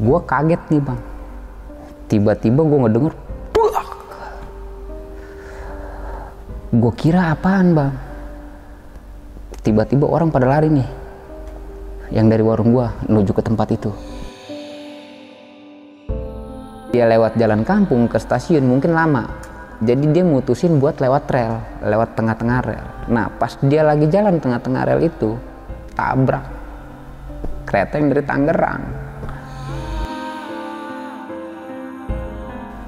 gue kaget nih bang tiba-tiba gue ngedenger gue kira apaan bang tiba-tiba orang pada lari nih yang dari warung gue menuju ke tempat itu dia lewat jalan kampung ke stasiun mungkin lama jadi dia mutusin buat lewat rel lewat tengah-tengah rel nah pas dia lagi jalan tengah-tengah rel itu tabrak kereta yang dari Tangerang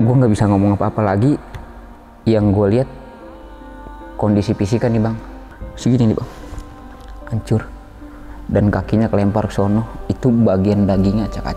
gue nggak bisa ngomong apa-apa lagi yang gue lihat kondisi fisik kan nih bang segini nih bang hancur dan kakinya kelempar sono itu bagian dagingnya cak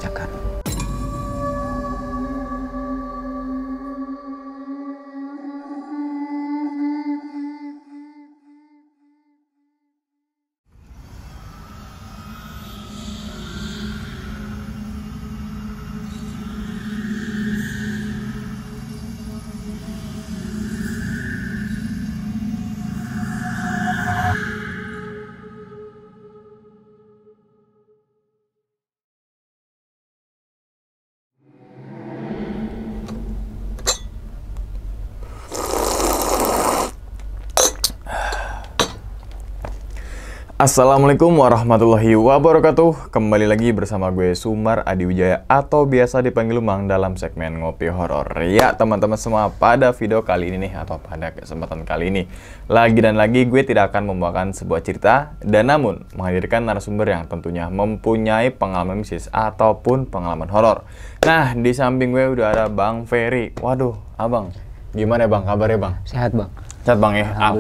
Assalamualaikum warahmatullahi wabarakatuh Kembali lagi bersama gue Sumar Adiwijaya Atau biasa dipanggil Mang dalam segmen Ngopi Horor Ya teman-teman semua pada video kali ini nih Atau pada kesempatan kali ini Lagi dan lagi gue tidak akan membawakan sebuah cerita Dan namun menghadirkan narasumber yang tentunya mempunyai pengalaman misis Ataupun pengalaman horor Nah di samping gue udah ada Bang Ferry Waduh abang Gimana bang kabarnya bang? Sehat bang Sehat bang ya Alhamdulillah,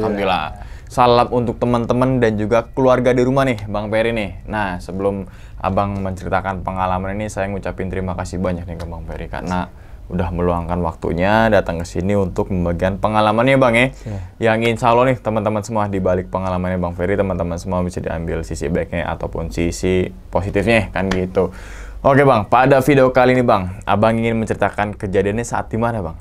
Alhamdulillah. Salam untuk teman-teman dan juga keluarga di rumah nih, Bang Peri nih. Nah, sebelum Abang menceritakan pengalaman ini, saya ngucapin terima kasih banyak nih ke Bang Peri karena udah meluangkan waktunya datang ke sini untuk membagikan pengalamannya Bang ya. Yeah. Yang insya Allah nih teman-teman semua di balik pengalamannya Bang Ferry, teman-teman semua bisa diambil sisi baiknya ataupun sisi positifnya kan gitu. Oke Bang, pada video kali ini Bang, Abang ingin menceritakan kejadiannya saat di mana Bang?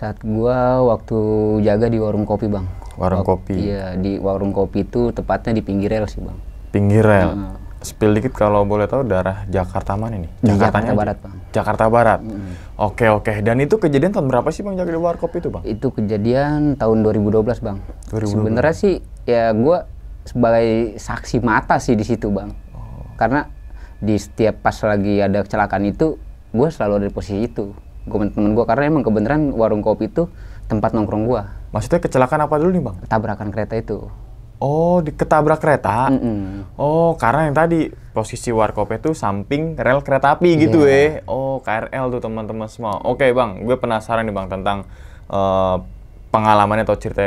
Saat gua waktu jaga di warung kopi bang. Warung waktu, kopi. Iya di warung kopi itu tepatnya di pinggir rel sih bang. Pinggir rel. Hmm. Spill dikit kalau boleh tahu daerah Jakarta mana nih? Jakarta Barat bang. Jakarta Barat. Hmm. Oke oke. Dan itu kejadian tahun berapa sih bang jaga di warung kopi itu bang? Itu kejadian tahun 2012 bang. 2012. Sebenarnya sih ya gua sebagai saksi mata sih di situ bang. Oh. Karena di setiap pas lagi ada kecelakaan itu gue selalu ada di posisi itu gue temen gue karena emang kebenaran warung kopi itu tempat nongkrong gue. Maksudnya kecelakaan apa dulu nih bang? Tabrakan kereta itu. Oh, di ketabrak kereta. Mm -mm. Oh, karena yang tadi posisi war kopi itu samping rel kereta api yeah. gitu ya. Oh, KRL tuh teman-teman semua. Oke, okay, Bang, gue penasaran nih Bang tentang uh, pengalamannya atau cerita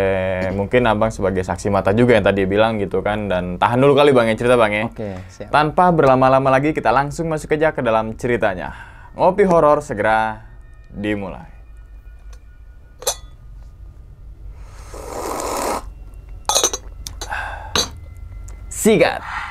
mungkin Abang sebagai saksi mata juga yang tadi bilang gitu kan dan tahan dulu kali Bang ya cerita Bang ya. Oke, okay, Tanpa berlama-lama lagi kita langsung masuk aja ke dalam ceritanya. Ngopi horor segera dimulai. Sigat.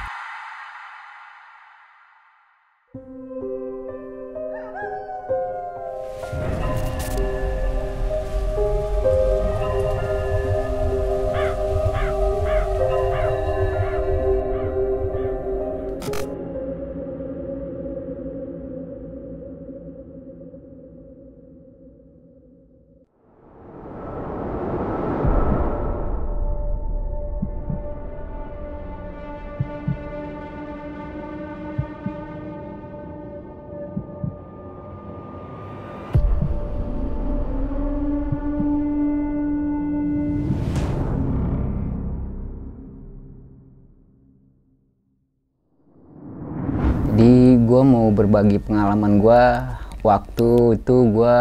pengalaman gue waktu itu gue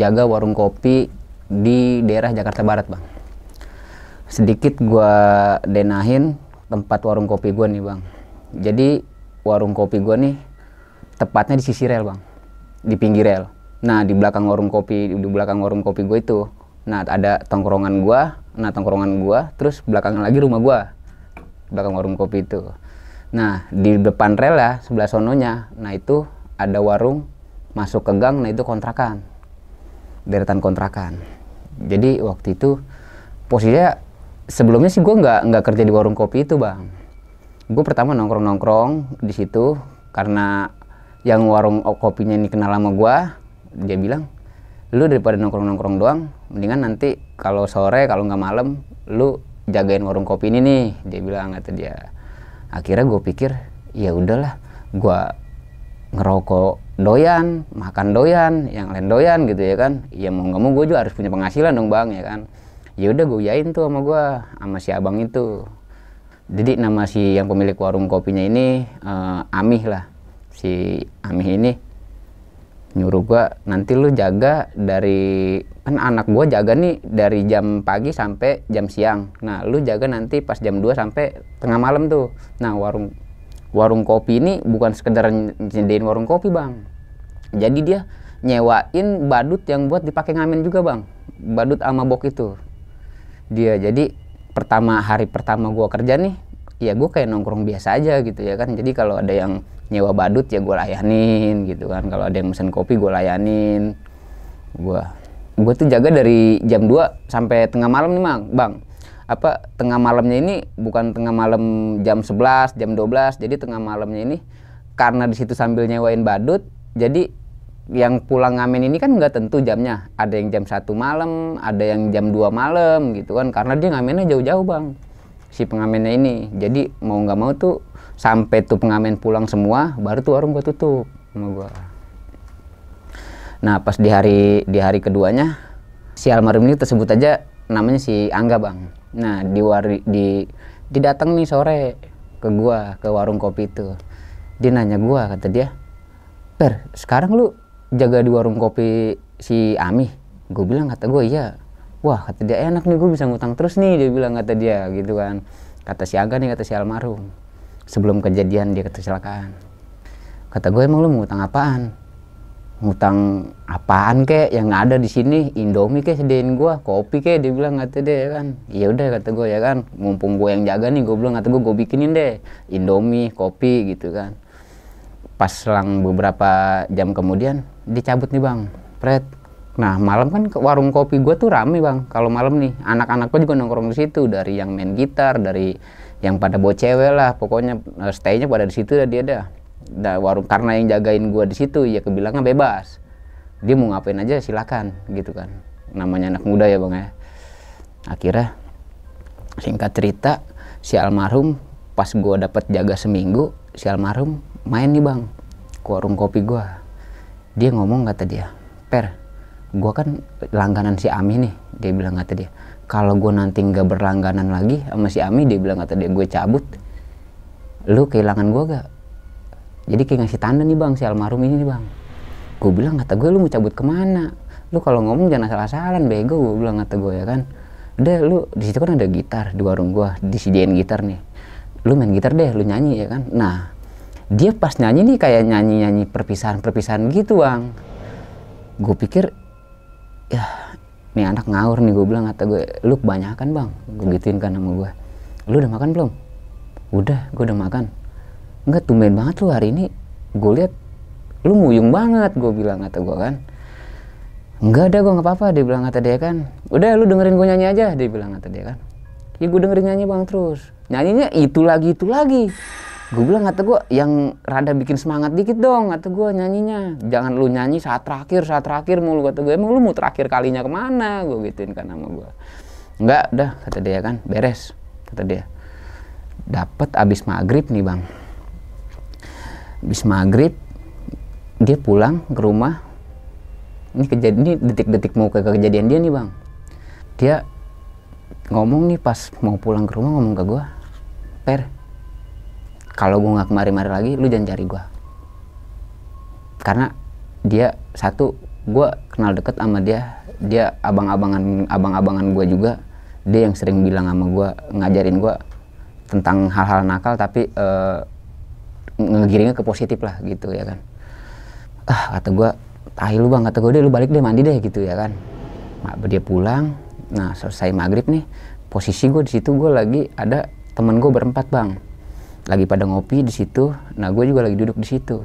jaga warung kopi di daerah Jakarta Barat bang sedikit gue denahin tempat warung kopi gue nih bang jadi warung kopi gue nih tepatnya di sisi rel bang di pinggir rel nah di belakang warung kopi di belakang warung kopi gue itu nah ada tongkrongan gue nah tongkrongan gue terus belakang lagi rumah gue belakang warung kopi itu nah di depan rel ya sebelah sononya nah itu ada warung masuk ke gang nah itu kontrakan deretan kontrakan jadi waktu itu posisinya sebelumnya sih gue nggak nggak kerja di warung kopi itu bang gue pertama nongkrong nongkrong di situ karena yang warung kopinya ini kenal sama gue dia bilang lu daripada nongkrong nongkrong doang mendingan nanti kalau sore kalau nggak malam lu jagain warung kopi ini nih dia bilang kata dia akhirnya gue pikir ya udahlah gue ngerokok doyan, makan doyan, yang lain doyan gitu ya kan. Ya mau nggak mau gue juga harus punya penghasilan dong bang ya kan. Ya udah gue yain tuh sama gue, sama si abang itu. Jadi nama si yang pemilik warung kopinya ini uh, Amih lah. Si Amih ini nyuruh gue nanti lu jaga dari kan anak gue jaga nih dari jam pagi sampai jam siang. Nah lu jaga nanti pas jam 2 sampai tengah malam tuh. Nah warung warung kopi ini bukan sekedar nyediain warung kopi bang jadi dia nyewain badut yang buat dipakai ngamen juga bang badut sama bok itu dia jadi pertama hari pertama gua kerja nih ya gua kayak nongkrong biasa aja gitu ya kan jadi kalau ada yang nyewa badut ya gua layanin gitu kan kalau ada yang pesen kopi gua layanin Gua, gua tuh jaga dari jam 2 sampai tengah malam nih bang bang apa tengah malamnya ini bukan tengah malam jam 11, jam 12. Jadi tengah malamnya ini karena di situ sambil nyewain badut, jadi yang pulang ngamen ini kan nggak tentu jamnya. Ada yang jam satu malam, ada yang jam 2 malam gitu kan karena dia ngamennya jauh-jauh, Bang. Si pengamennya ini. Jadi mau nggak mau tuh sampai tuh pengamen pulang semua, baru tuh warung gua tutup sama gua. Nah, pas di hari di hari keduanya si Almarhum ini tersebut aja namanya si Angga, Bang nah di wari, di didatang nih sore ke gua ke warung kopi itu dia nanya gua kata dia per sekarang lu jaga di warung kopi si Ami gua bilang kata gua iya wah kata dia enak nih gua bisa ngutang terus nih dia bilang kata dia gitu kan kata si Aga nih kata si almarhum sebelum kejadian dia kecelakaan kata gua emang lu mau ngutang apaan ngutang apaan kek yang ada di sini Indomie kek sediain gua kopi kek dia bilang kata deh ya kan iya udah kata gua ya kan mumpung gua yang jaga nih gua bilang kata gua gua bikinin deh Indomie kopi gitu kan pas selang beberapa jam kemudian dicabut nih bang pret nah malam kan warung kopi gua tuh rame bang kalau malam nih anak-anak gua juga nongkrong di situ dari yang main gitar dari yang pada bawa cewek lah pokoknya eh, staynya pada di situ dah dia ada da warung karena yang jagain gua di situ ya kebilangnya bebas dia mau ngapain aja silakan gitu kan namanya anak muda ya bang ya akhirnya singkat cerita si almarhum pas gua dapat jaga seminggu si almarhum main nih bang ke warung kopi gua dia ngomong kata dia per gua kan langganan si Ami nih dia bilang kata dia kalau gue nanti nggak berlangganan lagi sama si Ami dia bilang kata dia gue cabut lu kehilangan gue gak jadi kayak ngasih tanda nih bang si almarhum ini nih bang gue bilang kata gue lu mau cabut kemana lu kalau ngomong jangan salah asalan bego gue bilang kata gue ya kan udah lu di situ kan ada gitar di warung gue disediain gitar nih lu main gitar deh lu nyanyi ya kan nah dia pas nyanyi nih kayak nyanyi-nyanyi perpisahan-perpisahan gitu bang gue pikir ya ini anak ngawur nih gue bilang kata gue lu kebanyakan bang gue gituin kan sama gue lu udah makan belum udah gue udah makan nggak tumben banget lu hari ini gue lihat lu nguyung banget gue bilang kata gue kan nggak ada gue nggak apa-apa dia bilang kata dia kan udah lu dengerin gue nyanyi aja dia bilang kata dia kan ya gue dengerin nyanyi bang terus nyanyinya itu lagi itu lagi gue bilang kata gue yang rada bikin semangat dikit dong kata gue nyanyinya jangan lu nyanyi saat terakhir saat terakhir mulu kata gue emang lu mau terakhir kalinya kemana gue gituin kan sama gue enggak udah kata dia kan beres kata dia dapat abis maghrib nih bang bis maghrib dia pulang ke rumah ini kejadian ini detik-detik mau ke kejadian dia nih bang dia ngomong nih pas mau pulang ke rumah ngomong ke gue per kalau gue nggak kemari-mari lagi lu jangan cari gue karena dia satu gue kenal deket sama dia dia abang-abangan abang-abangan gue juga dia yang sering bilang sama gue ngajarin gue tentang hal-hal nakal tapi uh, ngegiringnya ke positif lah gitu ya kan ah kata gue tahi lu bang kata gue deh lu balik deh mandi deh gitu ya kan dia pulang nah selesai maghrib nih posisi gue di situ gue lagi ada temen gue berempat bang lagi pada ngopi di situ nah gue juga lagi duduk di situ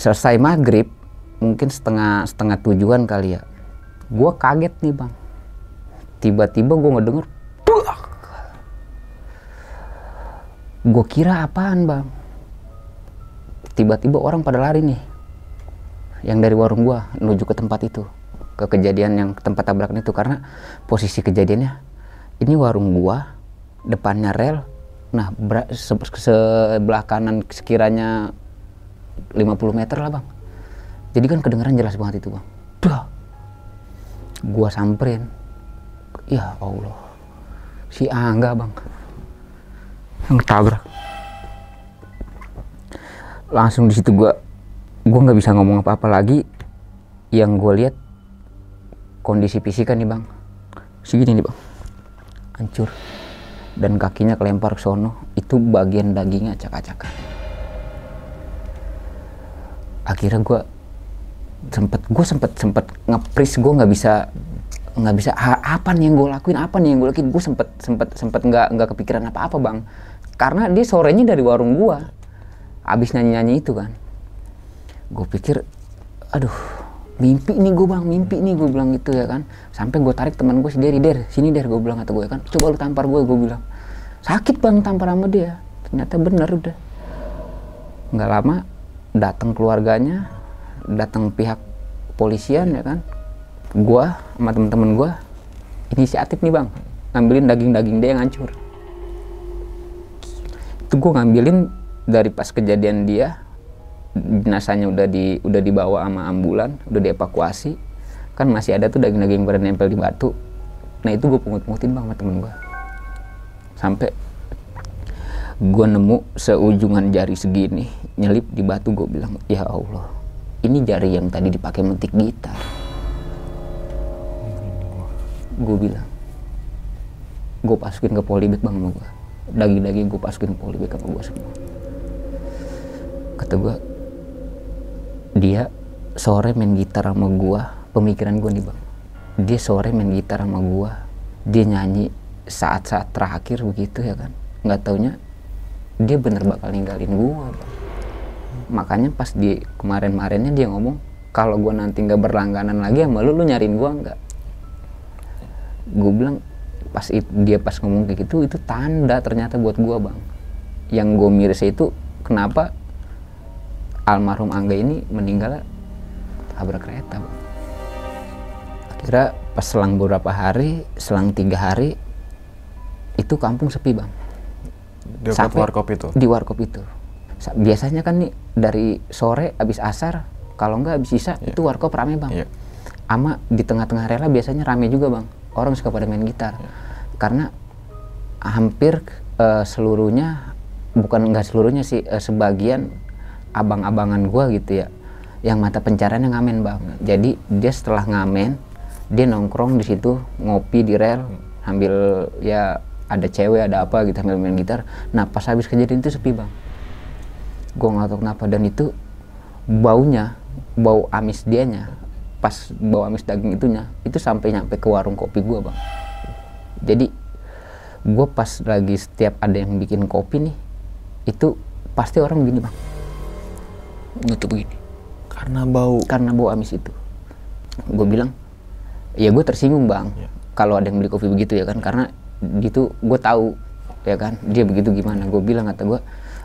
selesai maghrib mungkin setengah setengah tujuan kali ya gue kaget nih bang tiba-tiba gue ngedenger gue kira apaan bang tiba-tiba orang pada lari nih yang dari warung gua menuju ke tempat itu ke kejadian yang tempat tabrakan itu karena posisi kejadiannya ini warung gua depannya rel nah sebelah kanan sekiranya 50 meter lah bang jadi kan kedengeran jelas banget itu bang dah gua samperin ya Allah si Angga bang yang tabrak langsung di situ gue gue nggak bisa ngomong apa-apa lagi yang gue lihat kondisi fisik kan nih bang segini nih bang hancur dan kakinya kelempar ke sono itu bagian dagingnya acak-acakan akhirnya gue sempet gue sempet sempet ngepris gue nggak bisa nggak bisa apa nih yang gue lakuin apa nih yang gue lakuin gue sempet sempet sempet nggak nggak kepikiran apa apa bang karena dia sorenya dari warung gue abis nyanyi-nyanyi itu kan gue pikir aduh mimpi nih gue bang mimpi nih gue bilang gitu ya kan sampai gue tarik teman gue sendiri der sini der gue bilang kata gue ya kan coba lu tampar gue gue bilang sakit bang tampar sama dia ternyata bener udah nggak lama datang keluarganya datang pihak polisian ya kan gue sama temen-temen gue inisiatif nih bang ngambilin daging-daging dia yang hancur itu gue ngambilin dari pas kejadian dia jenazahnya udah di udah dibawa sama ambulan udah dievakuasi kan masih ada tuh daging-daging pada nempel di batu nah itu gue pungut-pungutin bang sama temen gue sampai gue nemu seujungan jari segini nyelip di batu gue bilang ya Allah ini jari yang tadi dipakai mentik gitar gue bilang gue pasukin ke polybag bang sama gue daging-daging gue pasukin ke polybag sama gue semua kata gue dia sore main gitar sama gue pemikiran gue nih bang dia sore main gitar sama gue dia nyanyi saat-saat terakhir begitu ya kan nggak taunya dia bener bakal ninggalin gue makanya pas di kemarin-marinnya dia ngomong kalau gue nanti nggak berlangganan lagi sama lu lu nyariin gue nggak gue bilang pas itu, dia pas ngomong kayak gitu itu tanda ternyata buat gue bang yang gue miris itu kenapa almarhum Angga ini meninggal tabrak kereta bu. pas selang beberapa hari, selang tiga hari, itu kampung sepi bang. Di warkop itu? Di warkop itu. Biasanya kan nih dari sore abis asar, kalau nggak abis sisa yeah. itu warkop rame bang. Yeah. Ama di tengah-tengah rela biasanya rame juga bang. Orang suka pada main gitar. Yeah. Karena hampir uh, seluruhnya, bukan nggak seluruhnya sih, uh, sebagian abang-abangan gue gitu ya yang mata pencariannya ngamen bang jadi dia setelah ngamen dia nongkrong di situ ngopi di rel ambil ya ada cewek ada apa gitu ambil main gitar nah pas habis kejadian itu sepi bang gue nggak tahu kenapa dan itu baunya bau amis dianya pas bau amis daging itunya itu sampai nyampe ke warung kopi gue bang jadi gue pas lagi setiap ada yang bikin kopi nih itu pasti orang begini bang nutup begini karena bau karena bau amis itu gue bilang ya gue tersinggung bang yeah. kalau ada yang beli kopi begitu ya kan karena itu gue tahu ya kan dia begitu gimana gue bilang kata gue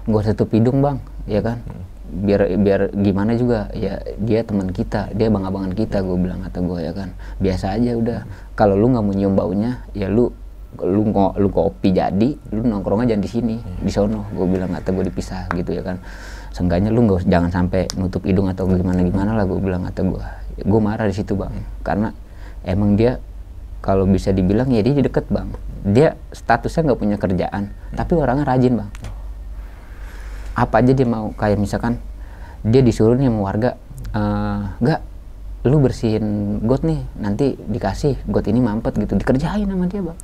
gue tutup hidung bang ya kan hmm. biar biar gimana juga ya dia teman kita dia bang abangan kita gue bilang kata gue ya kan biasa aja udah kalau lu nggak mau nyium baunya ya lu lu kok lu kopi jadi lu nongkrong aja di sini iya. di sono gue bilang kata gue dipisah gitu ya kan seenggaknya lu nggak jangan sampai nutup hidung atau gimana gimana lah gue bilang atau gue gue marah di situ bang karena emang dia kalau bisa dibilang ya dia deket bang dia statusnya nggak punya kerjaan tapi orangnya rajin bang apa aja dia mau kayak misalkan dia disuruh nih sama warga enggak, eh, gak lu bersihin got nih nanti dikasih got ini mampet gitu dikerjain sama dia bang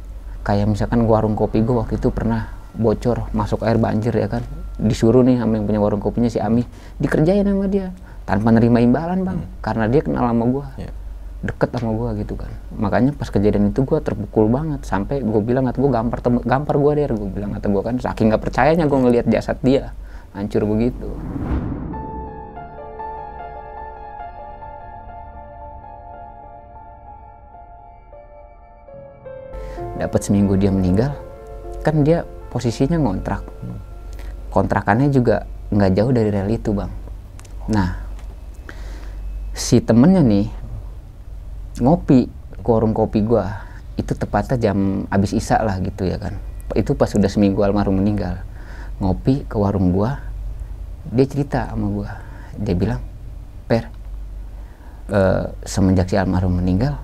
kayak misalkan warung kopi gue waktu itu pernah bocor masuk air banjir ya kan disuruh nih sama yang punya warung kopinya si Ami dikerjain sama dia tanpa nerima imbalan bang hmm. karena dia kenal sama gue yeah. deket sama gue gitu kan makanya pas kejadian itu gue terpukul banget sampai gue bilang kata gue gampar gampar gue deh gue bilang kata gue kan saking nggak percayanya gue ngelihat jasad dia hancur begitu dapat seminggu dia meninggal kan dia posisinya ngontrak kontrakannya juga nggak jauh dari rel itu bang nah si temennya nih ngopi ke warung kopi gua itu tepatnya jam abis isak lah gitu ya kan itu pas sudah seminggu almarhum meninggal ngopi ke warung gua dia cerita sama gua dia bilang per e, semenjak si almarhum meninggal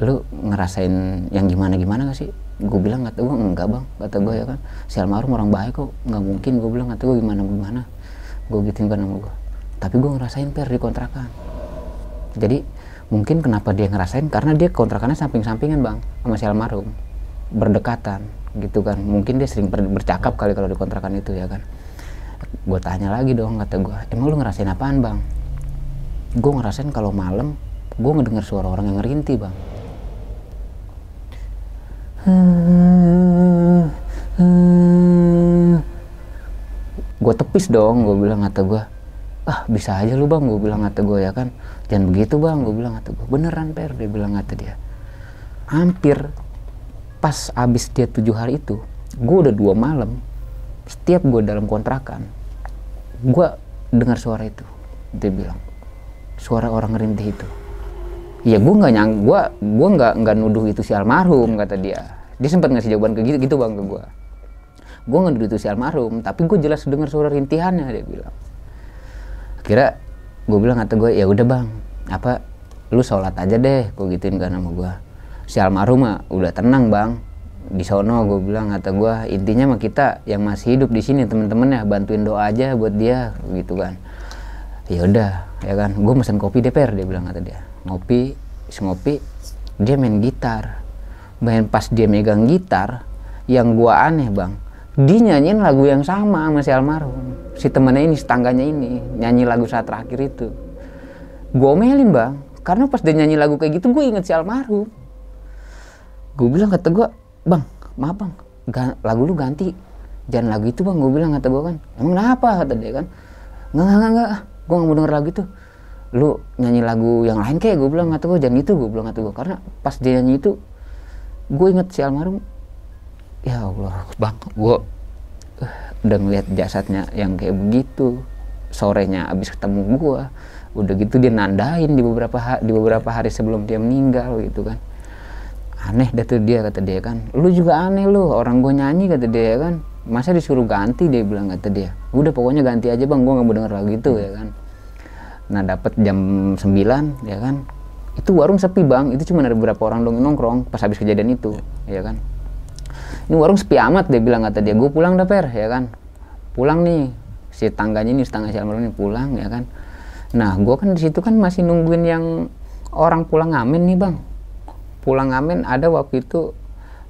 lu ngerasain yang gimana gimana gak sih gue bilang kata gue enggak bang kata gue ya kan si almarhum orang baik kok nggak mungkin gue bilang kata gue gimana gimana gue gituin kan sama gue tapi gue ngerasain per di kontrakan jadi mungkin kenapa dia ngerasain karena dia kontrakannya samping-sampingan bang sama si almarhum berdekatan gitu kan mungkin dia sering bercakap kali kalau di kontrakan itu ya kan gue tanya lagi dong kata gue emang lu ngerasain apaan bang gue ngerasain kalau malam gue ngedenger suara orang yang ngerinti bang gue tepis dong gue bilang kata gue ah bisa aja lu bang gue bilang kata gue ya kan jangan begitu bang gue bilang kata gue beneran per dia bilang kata dia hampir pas abis dia tujuh hari itu gue udah dua malam setiap gue dalam kontrakan gue dengar suara itu dia bilang suara orang rintih itu ya gue nggak nyang gue gue nggak nggak nuduh itu si almarhum kata dia dia sempat ngasih jawaban ke gitu gitu bang ke gue gue nggak nuduh itu si almarhum tapi gue jelas dengar suara rintihannya dia bilang kira gue bilang kata gue ya udah bang apa lu sholat aja deh gue gituin kan sama gue si almarhum mah udah tenang bang di sono gue bilang kata gue intinya mah kita yang masih hidup di sini temen-temen ya bantuin doa aja buat dia gitu kan ya udah ya kan gue mesen kopi DPR dia bilang kata dia ngopi si ngopi dia main gitar main pas dia megang gitar yang gua aneh bang dia nyanyiin lagu yang sama sama si almarhum si temennya ini setangganya ini nyanyi lagu saat terakhir itu gua omelin bang karena pas dia nyanyi lagu kayak gitu gue inget si almarhum gue bilang kata gue bang maaf bang lagu lu ganti jangan lagu itu bang gue bilang kata gue kan emang kenapa kata dia kan nggak nggak nggak gue nggak mau denger lagu itu lu nyanyi lagu yang lain kayak gue bilang atau gue jangan itu gue bilang atau gue karena pas dia nyanyi itu gue inget si almarhum ya Allah bang gue uh, udah ngeliat jasadnya yang kayak begitu sorenya abis ketemu gue udah gitu dia nandain di beberapa ha- di beberapa hari sebelum dia meninggal gitu kan aneh dah tuh dia kata dia kan lu juga aneh lu orang gue nyanyi kata dia ya kan masa disuruh ganti dia bilang kata dia udah pokoknya ganti aja bang gue nggak mau denger lagu itu ya kan Nah dapat jam 9 ya kan. Itu warung sepi bang, itu cuma ada beberapa orang dong nongkrong pas habis kejadian itu, ya, ya kan. Ini warung sepi amat dia bilang kata dia, gue pulang daper ya kan. Pulang nih, si tangganya ini, setengah tangga si almarhum ini pulang ya kan. Nah gue kan di situ kan masih nungguin yang orang pulang ngamen nih bang. Pulang ngamen ada waktu itu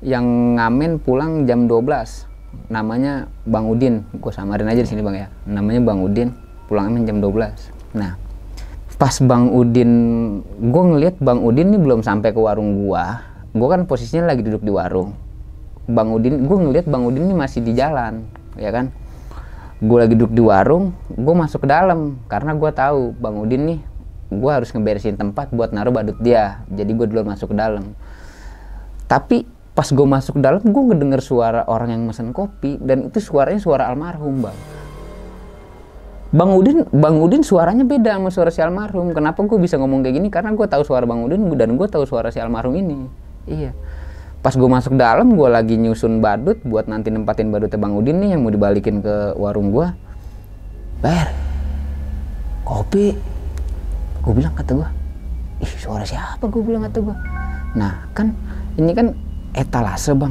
yang ngamen pulang jam 12 namanya Bang Udin gue samarin aja di sini bang ya namanya Bang Udin pulang ngamen jam 12 nah pas Bang Udin gue ngeliat Bang Udin nih belum sampai ke warung gua gue kan posisinya lagi duduk di warung Bang Udin gue ngeliat Bang Udin nih masih di jalan ya kan gue lagi duduk di warung gue masuk ke dalam karena gue tahu Bang Udin nih gue harus ngeberesin tempat buat naruh badut dia jadi gue dulu masuk ke dalam tapi pas gue masuk ke dalam gue ngedenger suara orang yang mesen kopi dan itu suaranya suara almarhum bang Bang Udin, Bang Udin suaranya beda sama suara si almarhum. Kenapa gue bisa ngomong kayak gini? Karena gue tahu suara Bang Udin dan gue tahu suara si almarhum ini. Iya. Pas gue masuk dalam, gue lagi nyusun badut buat nanti nempatin badutnya Bang Udin nih yang mau dibalikin ke warung gue. Ber, kopi. Gue bilang kata gue, ih suara siapa? Gue bilang kata gue. Nah kan, ini kan etalase bang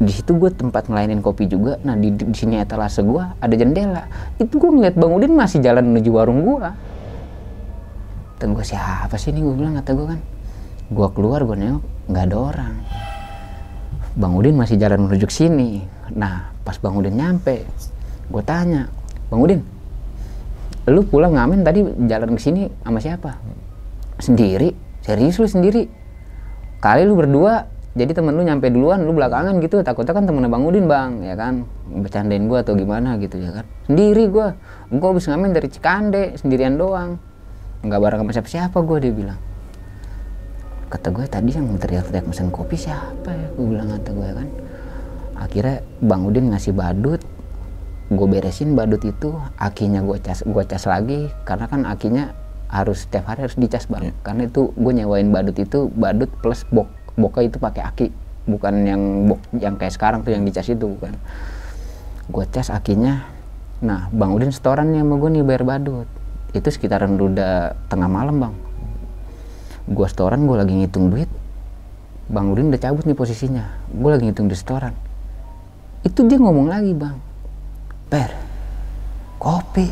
di situ gue tempat ngelainin kopi juga nah di, di sini etalase gue ada jendela itu gue ngeliat bang udin masih jalan menuju warung gue tunggu gue siapa sih ini gue bilang kata gue kan gue keluar gue nengok nggak ada orang bang udin masih jalan menuju ke sini nah pas bang udin nyampe gue tanya bang udin lu pulang ngamen tadi jalan ke sini sama siapa sendiri serius lu sendiri kali lu berdua jadi temen lu nyampe duluan lu belakangan gitu takutnya kan temennya bang Udin bang ya kan bercandain gua atau gimana gitu ya kan sendiri gua gua habis ngamen dari Cikande sendirian doang nggak bareng sama siapa siapa gua dia bilang kata gue tadi yang teriak-teriak mesen kopi siapa ya gue bilang kata gue ya kan akhirnya bang Udin ngasih badut gue beresin badut itu akinya gue cas gue cas lagi karena kan akinya harus setiap hari harus dicas bang yeah. karena itu gue nyewain badut itu badut plus box boka itu pakai aki bukan yang bok yang kayak sekarang tuh yang dicas itu bukan gue cas akinya nah bang Udin setoran yang mau gue nih bayar badut itu sekitaran udah tengah malam bang gue setoran gue lagi ngitung duit bang Udin udah cabut nih posisinya gue lagi ngitung di setoran itu dia ngomong lagi bang per kopi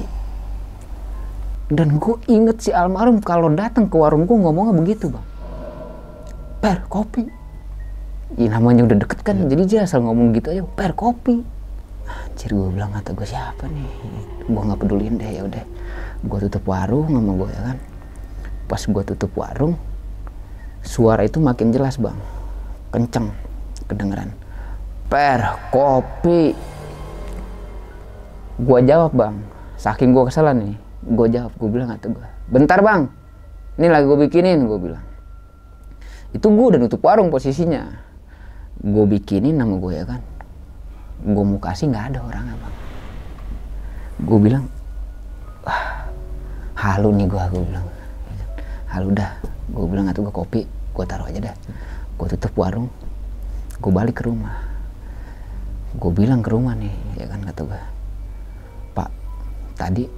dan gue inget si almarhum kalau datang ke warung gue ngomongnya begitu bang per kopi ya, namanya udah deket kan iya. jadi dia asal ngomong gitu aja per kopi anjir gue bilang kata gue siapa nih gue nggak pedulin deh ya udah gue tutup warung sama gue ya kan pas gue tutup warung suara itu makin jelas bang kenceng kedengeran per kopi gue jawab bang saking gue kesalahan nih gue jawab gue bilang kata gue bentar bang ini lagi gue bikinin gue bilang itu gue udah nutup warung posisinya gue bikinin nama gue ya kan gue mau kasih nggak ada orang apa gue bilang ah, halu nih gue gue bilang halu dah gue bilang atau gue kopi gue taruh aja dah gue tutup warung gue balik ke rumah gue bilang ke rumah nih ya kan kata gue pak tadi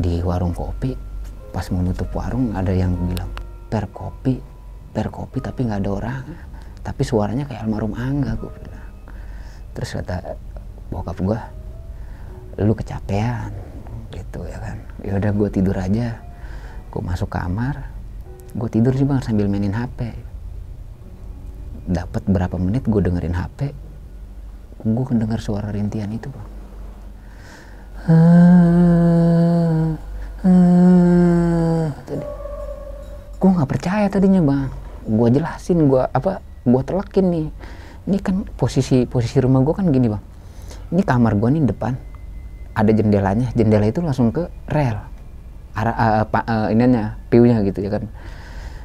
di warung kopi pas mau nutup warung ada yang bilang per kopi kopi tapi nggak ada orang tapi suaranya kayak almarhum Angga gue bilang terus kata bokap gue lu kecapean gitu ya kan ya udah gue tidur aja gue masuk kamar gue tidur sih bang sambil mainin HP dapat berapa menit gue dengerin HP gue kedenger suara rintian itu bang ah, ah, ah, gue nggak percaya tadinya bang gue jelasin gue apa gue telekin nih ini kan posisi posisi rumah gue kan gini bang ini kamar gue nih depan ada jendelanya jendela itu langsung ke rel arah uh, pa, uh, ininya piunya gitu ya kan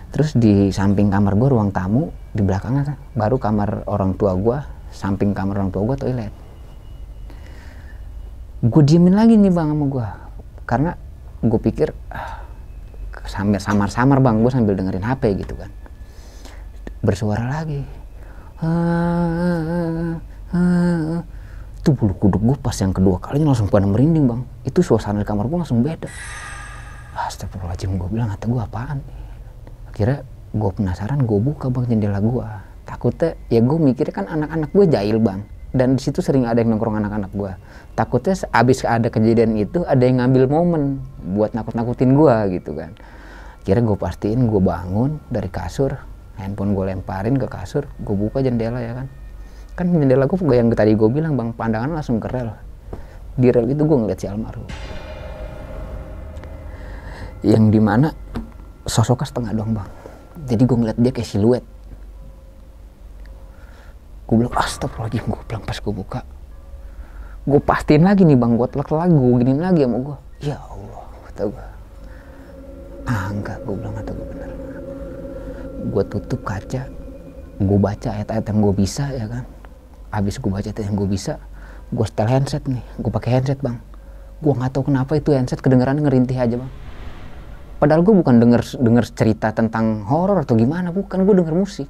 terus di samping kamar gue ruang tamu di belakangnya kan baru kamar orang tua gue samping kamar orang tua gue toilet gue diemin lagi nih bang sama gue karena gue pikir ah, sambil samar-samar bang gue sambil dengerin HP gitu kan bersuara lagi itu bulu kuduk gue pas yang kedua kalinya langsung pada merinding bang itu suasana di kamar gue langsung beda astagfirullahaladzim gue bilang kata gue apaan akhirnya gue penasaran gue buka bang jendela gue takutnya ya gue mikirnya kan anak-anak gue jahil bang dan disitu sering ada yang nongkrong anak-anak gue takutnya abis ada kejadian itu ada yang ngambil momen buat nakut-nakutin gue gitu kan akhirnya gue pastiin gue bangun dari kasur handphone gue lemparin ke kasur gue buka jendela ya kan kan jendela gue yang tadi gue bilang bang pandangan langsung ke rel di rel itu gue ngeliat si almarhum yang dimana sosoknya setengah doang bang jadi gue ngeliat dia kayak siluet gue bilang astagfirullahaladzim gue bilang pas gue buka gue pastiin lagi nih bang gue telak lagi gue gini lagi sama gue ya Allah kata gue ah enggak, gue bilang kata gue bener gue tutup kaca gue baca ayat-ayat yang gue bisa ya kan habis gue baca ayat yang gue bisa gue setel handset nih gue pakai handset bang gue nggak tahu kenapa itu handset kedengeran ngerintih aja bang padahal gue bukan denger denger cerita tentang horor atau gimana bukan gue denger musik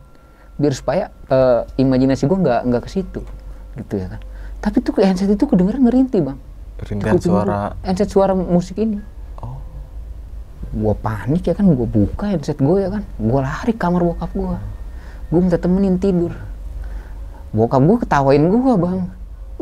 biar supaya uh, imajinasi gue nggak nggak ke situ gitu ya kan tapi tuh handset itu kedengeran ngerintih bang rintihan suara handset suara musik ini gue panik ya kan gue buka headset gue ya kan gue lari kamar bokap gue gue minta temenin tidur bokap gue ketawain gue bang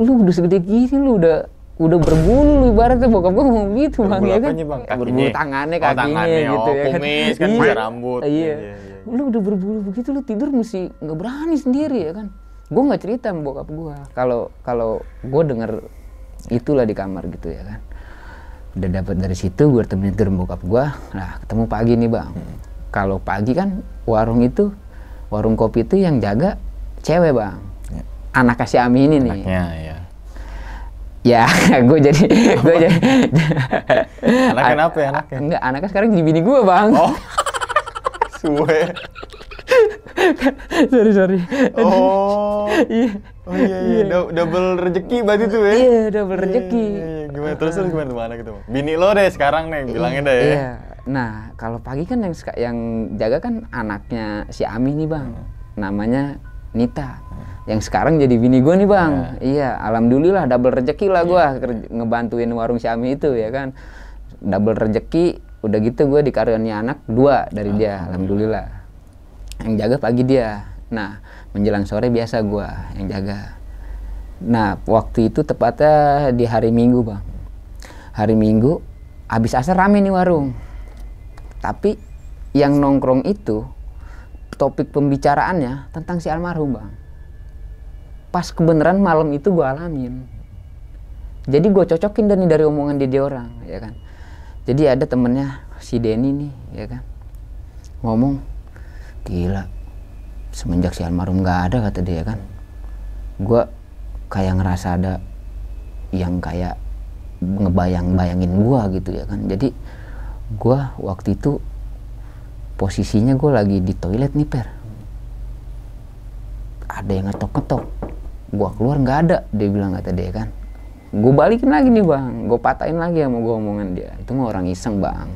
lu udah segede gini lu udah udah berbulu lu ibaratnya bokap gue ngomong gitu bang ya kan bang? berbulu oh, tangannya kakinya oh, tangannya, gitu oh, ya kan. kumis kan iya. rambut iya. Iya, iya, iya. lu udah berbulu begitu lu tidur mesti nggak berani sendiri ya kan gue nggak cerita sama bokap gue kalau kalau gue denger itulah di kamar gitu ya kan udah dapat dari situ gue temenin tuh bokap gue nah ketemu pagi nih bang hmm. kalau pagi kan warung itu warung kopi itu yang jaga cewek bang ya. anak kasih Ami ini nih Anaknya, ya ya gue jadi gue jadi anak kenapa ya anaknya enggak anaknya sekarang jadi bini gue bang oh suwe sorry sorry. Oh. iya. Oh iya iya, yeah. double rejeki berarti tuh ya. Iya, yeah, double iya, rejeki Yeah, yeah, Gimana terus terus gimana mana gitu. Bini lo deh sekarang nih bilangin deh ya. Iya. Nah, kalau pagi kan yang yang jaga kan anaknya si Ami nih, Bang. Hmm. Namanya Nita. Yang sekarang jadi bini gue nih, Bang. Yeah. Hmm. Iya, alhamdulillah double rejeki lah gue iya. yeah. ngebantuin warung si Ami itu ya kan. Double rejeki udah gitu gue dikaruniai anak dua dari hmm. dia, alhamdulillah yang jaga pagi dia nah menjelang sore biasa gua yang jaga nah waktu itu tepatnya di hari minggu bang hari minggu habis asar rame nih warung tapi yang nongkrong itu topik pembicaraannya tentang si almarhum bang pas kebenaran malam itu gua alamin jadi gue cocokin dari dari omongan dia orang ya kan jadi ada temennya si Denny nih ya kan ngomong gila semenjak si almarhum nggak ada kata dia kan gue kayak ngerasa ada yang kayak ngebayang-bayangin gue gitu ya kan jadi gue waktu itu posisinya gue lagi di toilet nih per ada yang ngetok-ngetok gue keluar nggak ada dia bilang kata dia kan gue balikin lagi nih bang gue patahin lagi yang mau gue omongan dia itu mah orang iseng bang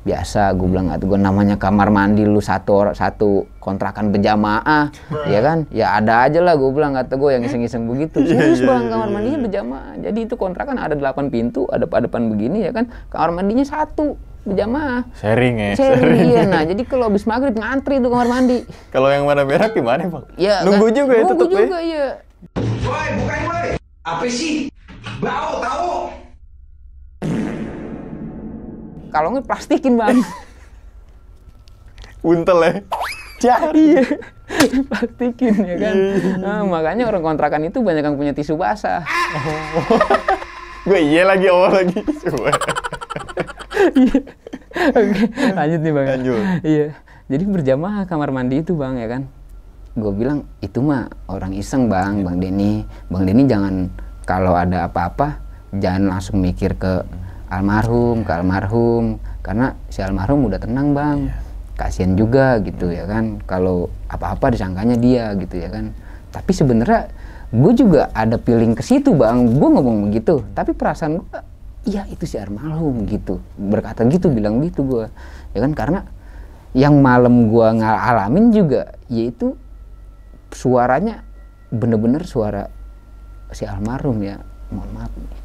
biasa gue bilang gue namanya kamar mandi lu satu orang satu kontrakan berjamaah ya kan ya ada aja lah gue bilang kata gue yang iseng-iseng begitu iya, serius iya, bang iya, kamar mandinya berjamaah jadi itu kontrakan ada delapan pintu ada depan begini ya kan kamar mandinya satu berjamaah. Sharing ya. Sharing, sharing. Iya. Nah, jadi kalau habis maghrib ngantri tuh kamar mandi. kalau yang mana merah gimana, Bang? Ya, Nunggu kan? juga ya tutup Nunggu ya. juga, ya. iya. bukan Apa sih? Bau tahu Kalau nggak plastikin bang. Untel ya. Jadi iya. plastikin ya kan. Nah, makanya orang kontrakan itu banyak yang punya tisu basah. Oh. Gue iya lagi awal lagi. lanjut nih bang. Lanjut. Iya. Jadi berjamaah kamar mandi itu bang ya kan. Gue bilang itu mah orang iseng bang, bang Denny. Bang Denny jangan kalau ada apa-apa jangan langsung mikir ke almarhum ke almarhum karena si almarhum udah tenang bang iya. kasihan juga gitu ya kan kalau apa-apa disangkanya dia gitu ya kan tapi sebenarnya gue juga ada feeling ke situ bang gue ngomong begitu tapi perasaan gue iya itu si almarhum gitu berkata gitu bilang gitu gue ya kan karena yang malam gue ngalamin juga yaitu suaranya bener-bener suara si almarhum ya mohon maaf nih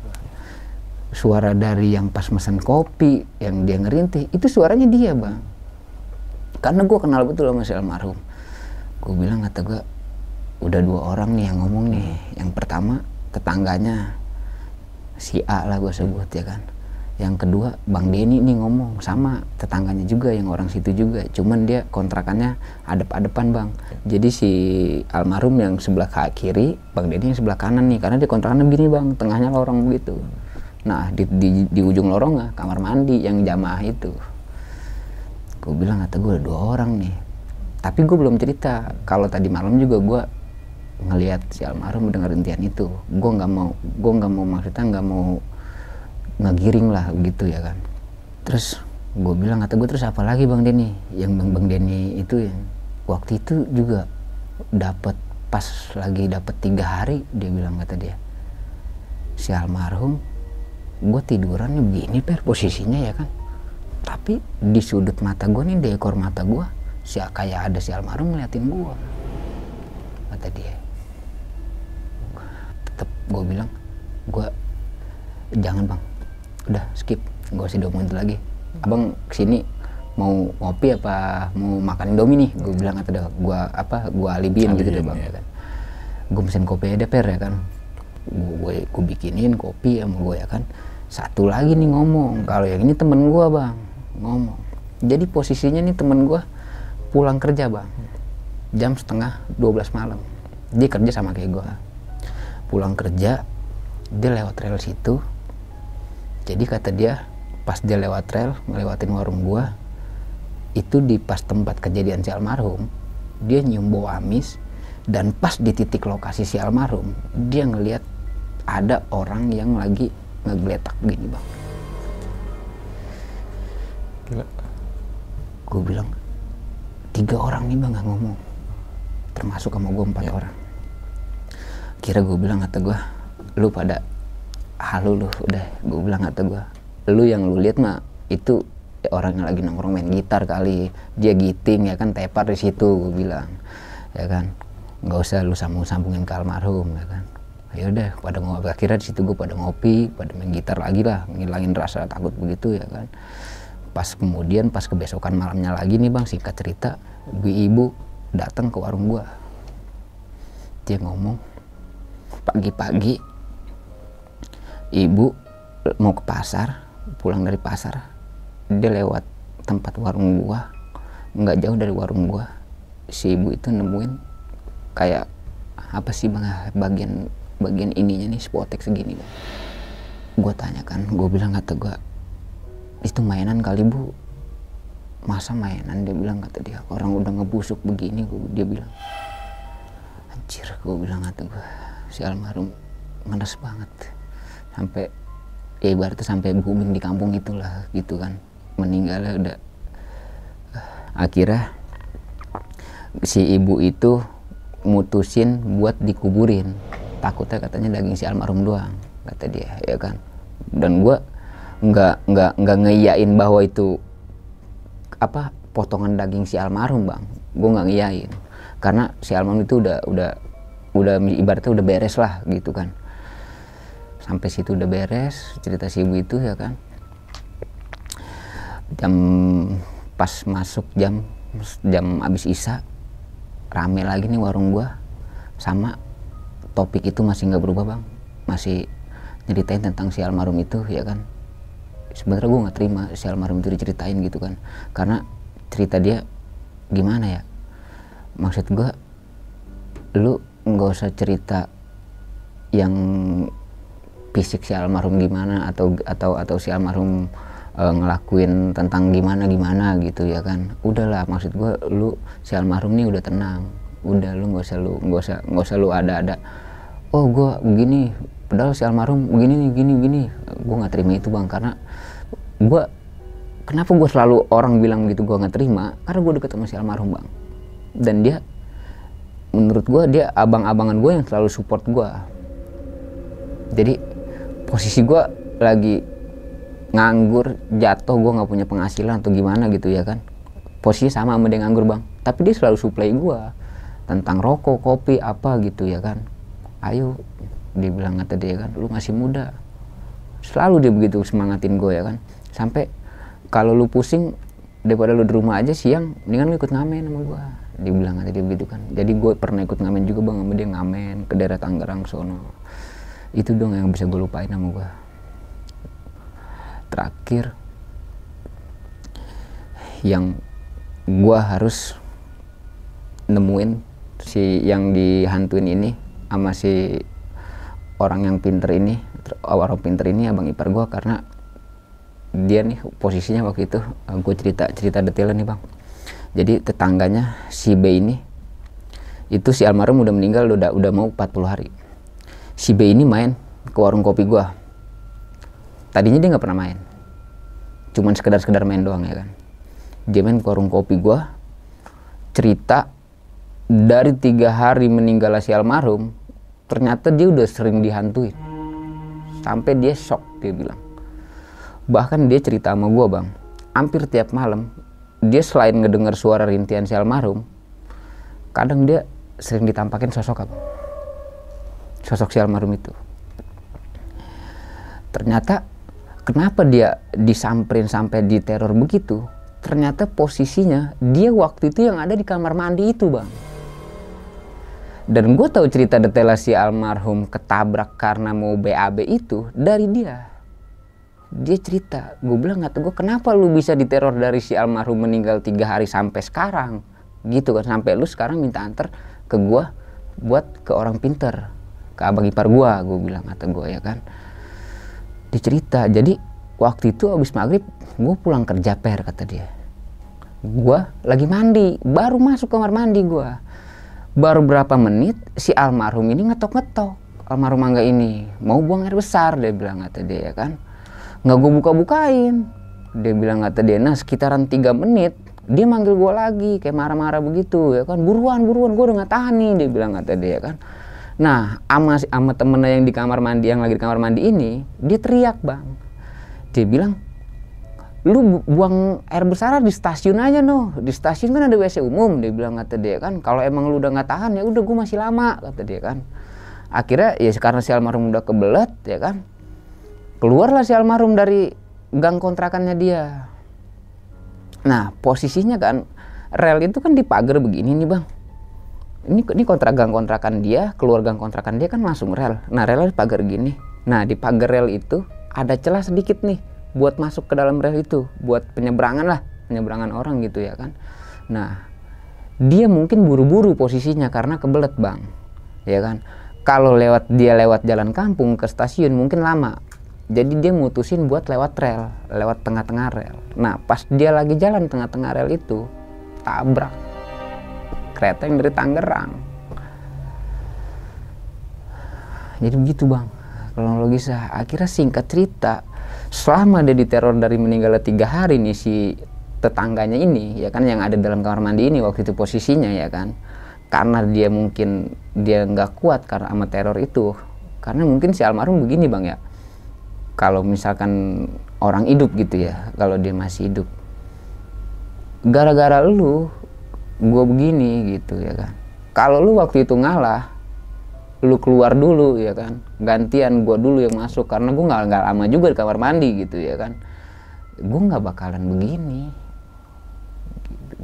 suara dari yang pas mesen kopi yang dia ngerintih itu suaranya dia bang karena gue kenal betul sama si almarhum gue bilang kata gue udah dua orang nih yang ngomong nih yang pertama tetangganya si A lah gue sebut ya kan yang kedua Bang Denny nih ngomong sama tetangganya juga yang orang situ juga cuman dia kontrakannya adep-adepan Bang jadi si almarhum yang sebelah kiri Bang Denny yang sebelah kanan nih karena dia kontrakannya begini Bang tengahnya lorong begitu Nah, di, di, di ujung lorong kamar mandi yang jamaah itu. Gue bilang, kata gue dua orang nih. Tapi gue belum cerita. Kalau tadi malam juga gue ngelihat si almarhum mendengar intian itu. Gue nggak mau, gue nggak mau maksudnya nggak mau ngegiring lah gitu ya kan. Terus gue bilang, kata gue terus apa lagi Bang Denny? Yang Bang, Bang Denny itu yang waktu itu juga dapat pas lagi dapat tiga hari dia bilang kata dia si almarhum gue tiduran begini per posisinya ya kan tapi di sudut mata gue nih di ekor mata gue si kayak ada si almarhum ngeliatin gue kata dia tetap gue bilang gue jangan bang udah skip gue sih diomongin lagi abang kesini mau ngopi apa mau makan indomie nih gue bilang kata gue apa gue alibiin gitu deh bang ya. ya kan gue mesin kopi ada per ya kan gue gue bikinin kopi sama gue ya kan satu lagi nih ngomong kalau yang ini temen gue bang ngomong jadi posisinya nih temen gue pulang kerja bang jam setengah 12 malam dia kerja sama kayak gue pulang kerja dia lewat rel situ jadi kata dia pas dia lewat rel ngelewatin warung gua itu di pas tempat kejadian si almarhum dia nyium bau amis dan pas di titik lokasi si almarhum dia ngelihat ada orang yang lagi ngegeletak gini bang Gila. gue bilang tiga orang nih bang nggak ngomong termasuk sama gue empat ya. orang kira gue bilang kata gue lu pada halu ah, lu udah gue bilang kata gue lu yang lu lihat mah itu orang yang lagi nongkrong main gitar kali dia giting ya kan tepar di situ gue bilang ya kan nggak usah lu sambung sambungin ke almarhum ya kan ya udah pada ngopi akhirnya di situ gue pada ngopi pada main gitar lagi lah ngilangin rasa takut begitu ya kan pas kemudian pas kebesokan malamnya lagi nih bang singkat cerita gue ibu datang ke warung gue dia ngomong pagi-pagi ibu mau ke pasar pulang dari pasar dia lewat tempat warung gua nggak jauh dari warung gua si ibu itu nemuin kayak apa sih bang bagian bagian ininya nih spotek segini bu gue tanya kan gue bilang kata gue itu mainan kali bu masa mainan dia bilang kata dia orang udah ngebusuk begini gue dia bilang anjir gue bilang kata gue si almarhum ngenes banget sampai ya ibaratnya sampai booming di kampung itulah gitu kan meninggalnya udah eh, akhirnya si ibu itu mutusin buat dikuburin takutnya katanya daging si almarhum doang kata dia ya kan dan gue nggak nggak nggak ngeyain bahwa itu apa potongan daging si almarhum bang gue nggak ngeyain karena si almarhum itu udah udah udah ibaratnya udah beres lah gitu kan sampai situ udah beres cerita si ibu itu ya kan jam pas masuk jam jam abis isa rame lagi nih warung gua sama topik itu masih nggak berubah bang masih nyeritain tentang si almarhum itu ya kan sebenarnya gue nggak terima si almarhum itu diceritain gitu kan karena cerita dia gimana ya maksud gue lu nggak usah cerita yang fisik si almarhum gimana atau atau atau si almarhum e, ngelakuin tentang gimana gimana gitu ya kan udahlah maksud gue lu si almarhum nih udah tenang udah lu nggak usah lu nggak usah nggak usah lu ada ada oh gue begini padahal si almarhum begini nih gini gini gue nggak terima itu bang karena gue kenapa gue selalu orang bilang gitu gue nggak terima karena gue deket sama si almarhum bang dan dia menurut gue dia abang-abangan gue yang selalu support gue jadi posisi gue lagi nganggur jatuh gue nggak punya penghasilan atau gimana gitu ya kan posisi sama sama dia nganggur bang tapi dia selalu supply gue tentang rokok kopi apa gitu ya kan ayo dibilang kata dia kan lu masih muda selalu dia begitu semangatin gue ya kan sampai kalau lu pusing daripada lu di rumah aja siang mendingan lu ikut ngamen sama gue dibilang kata dia begitu kan jadi gue pernah ikut ngamen juga bang sama dia ngamen ke daerah Tangerang sono itu dong yang bisa gue lupain sama gue terakhir yang gue harus nemuin si yang dihantuin ini sama si orang yang pinter ini orang pinter ini abang ipar gue karena dia nih posisinya waktu itu eh, gue cerita cerita detailnya nih bang jadi tetangganya si B ini itu si almarhum udah meninggal udah udah mau 40 hari si B ini main ke warung kopi gue tadinya dia nggak pernah main cuman sekedar-sekedar main doang ya kan dia main ke warung kopi gue cerita dari tiga hari meninggal si almarhum ternyata dia udah sering dihantuin sampai dia shock dia bilang bahkan dia cerita sama gue bang hampir tiap malam dia selain ngedengar suara rintian si almarhum kadang dia sering ditampakin sosok apa sosok si almarhum itu ternyata kenapa dia disamperin sampai diteror begitu ternyata posisinya dia waktu itu yang ada di kamar mandi itu bang dan gue tahu cerita detailnya si almarhum ketabrak karena mau BAB itu dari dia. Dia cerita, gue bilang nggak gue kenapa lu bisa diteror dari si almarhum meninggal tiga hari sampai sekarang gitu kan sampai lu sekarang minta antar ke gue buat ke orang pinter ke abang ipar gue gue bilang kata gue ya kan dicerita jadi waktu itu abis maghrib gue pulang kerja per kata dia gue lagi mandi baru masuk kamar mandi gue baru berapa menit si almarhum ini ngetok-ngetok almarhum mangga ini mau buang air besar dia bilang kata dia ya kan nggak gue buka-bukain dia bilang kata dia nah sekitaran tiga menit dia manggil gue lagi kayak marah-marah begitu ya kan buruan buruan gue udah nggak tahan nih dia bilang kata dia ya kan nah ama ama temennya yang di kamar mandi yang lagi di kamar mandi ini dia teriak bang dia bilang lu buang air besar di stasiun aja no di stasiun kan ada WC umum dia bilang kata dia kan kalau emang lu udah nggak tahan ya udah gue masih lama kata dia kan akhirnya ya karena si almarhum udah kebelet ya kan keluarlah si almarhum dari gang kontrakannya dia nah posisinya kan rel itu kan di pagar begini nih bang ini ini kontrak gang kontrakan dia keluar gang kontrakan dia kan langsung rel nah rel di pagar gini nah di pagar rel itu ada celah sedikit nih buat masuk ke dalam rel itu, buat penyeberangan lah, penyeberangan orang gitu ya kan. Nah, dia mungkin buru-buru posisinya karena kebelet bang, ya kan. Kalau lewat dia lewat jalan kampung ke stasiun mungkin lama. Jadi dia mutusin buat lewat rel, lewat tengah-tengah rel. Nah, pas dia lagi jalan tengah-tengah rel itu tabrak kereta yang dari Tangerang. Jadi begitu bang, kronologisnya. Akhirnya singkat cerita, selama dia diteror dari meninggalnya tiga hari nih si tetangganya ini ya kan yang ada dalam kamar mandi ini waktu itu posisinya ya kan karena dia mungkin dia nggak kuat karena sama teror itu karena mungkin si almarhum begini bang ya kalau misalkan orang hidup gitu ya kalau dia masih hidup gara-gara lu gue begini gitu ya kan kalau lu waktu itu ngalah lu keluar dulu ya kan gantian gue dulu yang masuk karena gue nggak nggak lama juga di kamar mandi gitu ya kan gue nggak bakalan begini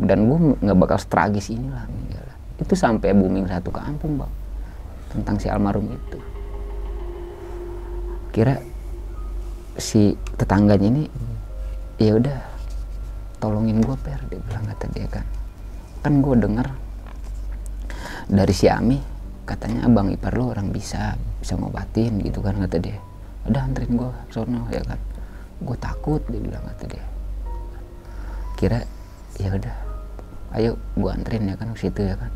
dan gue nggak bakal tragis inilah lah ya kan? itu sampai booming satu kampung bang tentang si almarhum itu kira si tetangganya ini ya udah tolongin gue per dia bilang kata dia kan kan gue dengar dari si Ami katanya abang ipar lo orang bisa bisa ngobatin gitu kan kata dia udah anterin gue sono ya kan gue takut dia bilang kata dia kira ya udah ayo gue anterin ya kan ke situ ya kan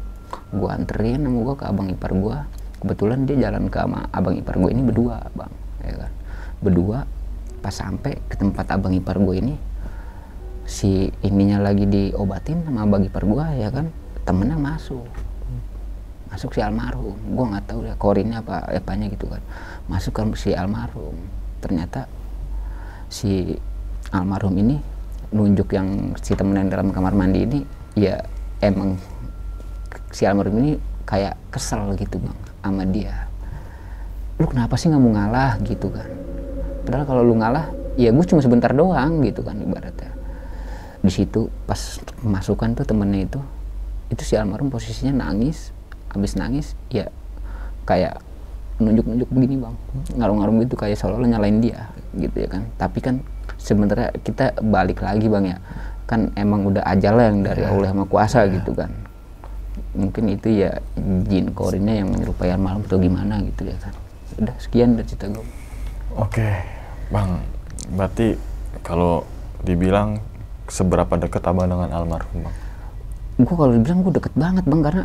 gue anterin sama gue ke abang ipar gue kebetulan dia jalan ke ama abang ipar gue ini berdua bang ya kan berdua pas sampai ke tempat abang ipar gue ini si ininya lagi diobatin sama abang ipar gue ya kan temennya masuk masuk si almarhum gue nggak tahu ya korinnya apa apanya gitu kan masuk ke si almarhum ternyata si almarhum ini nunjuk yang si temen yang dalam kamar mandi ini ya emang si almarhum ini kayak kesel gitu bang sama dia lu kenapa sih nggak mau ngalah gitu kan padahal kalau lu ngalah ya gue cuma sebentar doang gitu kan ibaratnya di situ pas masukan tuh temennya itu itu si almarhum posisinya nangis habis nangis ya kayak nunjuk-nunjuk begini bang ngarung-ngarung gitu kayak seolah-olah nyalain dia gitu ya kan tapi kan sebenarnya kita balik lagi bang ya kan emang udah ajal yang dari iya. Allah Maha Kuasa yeah. gitu kan mungkin itu ya jin korinnya yang menyerupai malam atau gimana gitu ya kan udah sekian dari cerita gue oke bang berarti kalau dibilang seberapa dekat abang dengan almarhum bang gue kalau dibilang gue deket banget bang karena